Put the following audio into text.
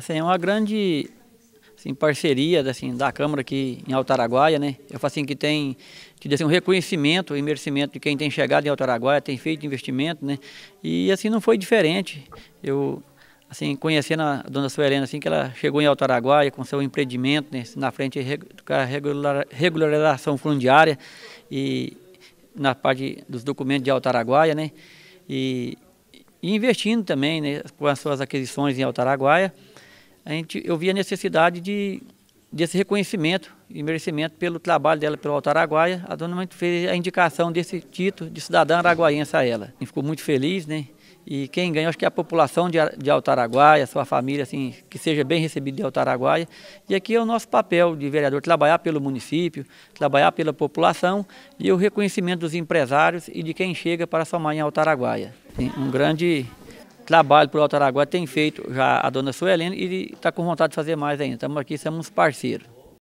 Assim, é uma grande assim, parceria assim, da Câmara aqui em Altaraguaia, né? Eu falo assim que tem que assim, um reconhecimento, um merecimento de quem tem chegado em Altaraguaia, tem feito investimento, né? E assim não foi diferente. Eu assim conhecendo a dona Suelena assim que ela chegou em Altaraguaia com seu empreendimento, né? na frente a regularização fundiária e na parte dos documentos de Altaraguaia, né? E, e investindo também, né, com as suas aquisições em Altaraguaia a gente, eu vi a necessidade de, desse reconhecimento e merecimento pelo trabalho dela pelo Alto Araguaia. A dona mãe fez a indicação desse título de cidadã araguaiense a ela. gente ficou muito feliz, né? E quem ganha, acho que é a população de, de Alto Araguaia, sua família, assim, que seja bem recebida de Alto Araguaia. E aqui é o nosso papel de vereador, trabalhar pelo município, trabalhar pela população e o reconhecimento dos empresários e de quem chega para somar em Alto Araguaia. Um grande trabalho para o Alto Araguaia tem feito já a dona Helena e está com vontade de fazer mais ainda. Estamos aqui, somos parceiros.